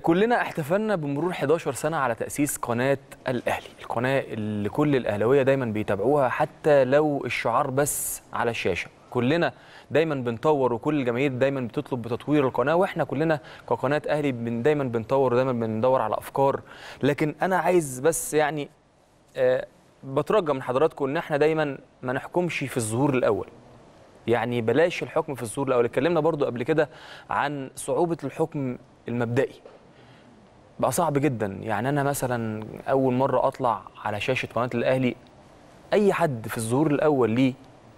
كلنا احتفلنا بمرور 11 سنة على تأسيس قناة الأهلي القناة اللي كل الأهلوية دايما بيتابعوها حتى لو الشعار بس على الشاشة كلنا دايما بنطور وكل الجماهير دايما بتطلب بتطوير القناه واحنا كلنا كقناه اهلي بن دايما بنطور ودايما بندور على افكار لكن انا عايز بس يعني أه بترجى من حضراتكم ان احنا دايما ما نحكمش في الظهور الاول يعني بلاش الحكم في الظهور الاول اتكلمنا برضو قبل كده عن صعوبه الحكم المبدئي بقى صعب جدا يعني انا مثلا اول مره اطلع على شاشه قناه الاهلي اي حد في الظهور الاول ليه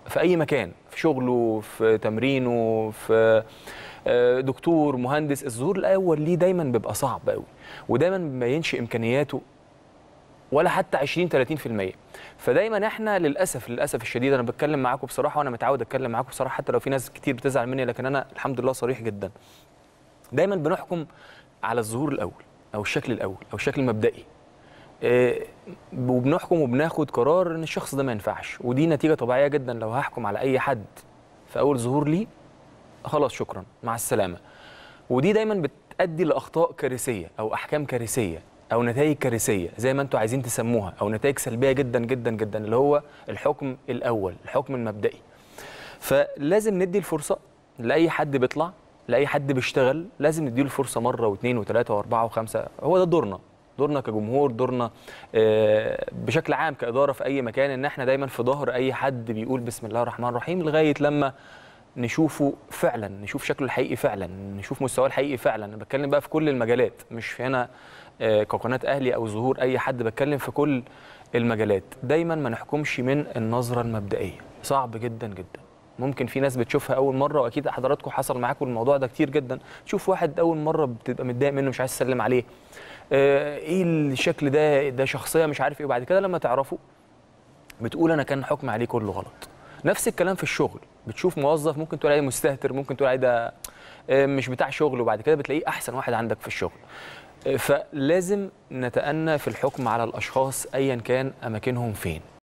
في اي مكان في شغله في تمرينه في آه، دكتور مهندس الظهور الاول ليه دايما بيبقى صعب قوي ودايما ما ينشئ امكانياته ولا حتى 20 30% فدايما احنا للاسف للاسف الشديد انا بتكلم معاكم بصراحه وانا متعود اتكلم معاكم بصراحه حتى لو في ناس كتير بتزعل مني لكن انا الحمد لله صريح جدا دايما بنحكم على الظهور الاول او الشكل الاول او الشكل المبدئي آه، وبنحكم وبناخد قرار ان الشخص ده ما ينفعش ودي نتيجه طبيعيه جدا لو هحكم على اي حد في اول ظهور ليه خلاص شكرا مع السلامه ودي دايما بتؤدي لاخطاء كارثيه او احكام كارثيه او نتائج كارثيه زي ما انتم عايزين تسموها او نتائج سلبيه جدا جدا جدا اللي هو الحكم الاول الحكم المبدئي فلازم ندي الفرصه لاي حد بيطلع لاي حد بيشتغل لازم نديله فرصه مره واثنين وثلاثه واربعه وخمسه هو ده دورنا دورنا كجمهور دورنا آه، بشكل عام كاداره في اي مكان ان احنا دايما في ظهر اي حد بيقول بسم الله الرحمن الرحيم لغايه لما نشوفه فعلا نشوف شكله الحقيقي فعلا نشوف مستواه الحقيقي فعلا انا بتكلم بقى في كل المجالات مش هنا آه، كقناه اهلي او ظهور اي حد بتكلم في كل المجالات دايما ما نحكمش من النظره المبدئيه صعب جدا جدا ممكن في ناس بتشوفها اول مره واكيد حضراتكم حصل معاكم الموضوع ده كتير جدا تشوف واحد اول مره بتبقى متضايق منه مش عايز تسلم عليه آه، ايه الشكل ده ده شخصيه مش عارف ايه وبعد كده لما تعرفه بتقول انا كان حكم عليه كله غلط نفس الكلام في الشغل بتشوف موظف ممكن تقول عليه مستهتر ممكن تقول عليه ده آه، مش بتاع شغل وبعد كده بتلاقيه احسن واحد عندك في الشغل آه، فلازم نتأنى في الحكم على الأشخاص أيا كان أماكنهم فين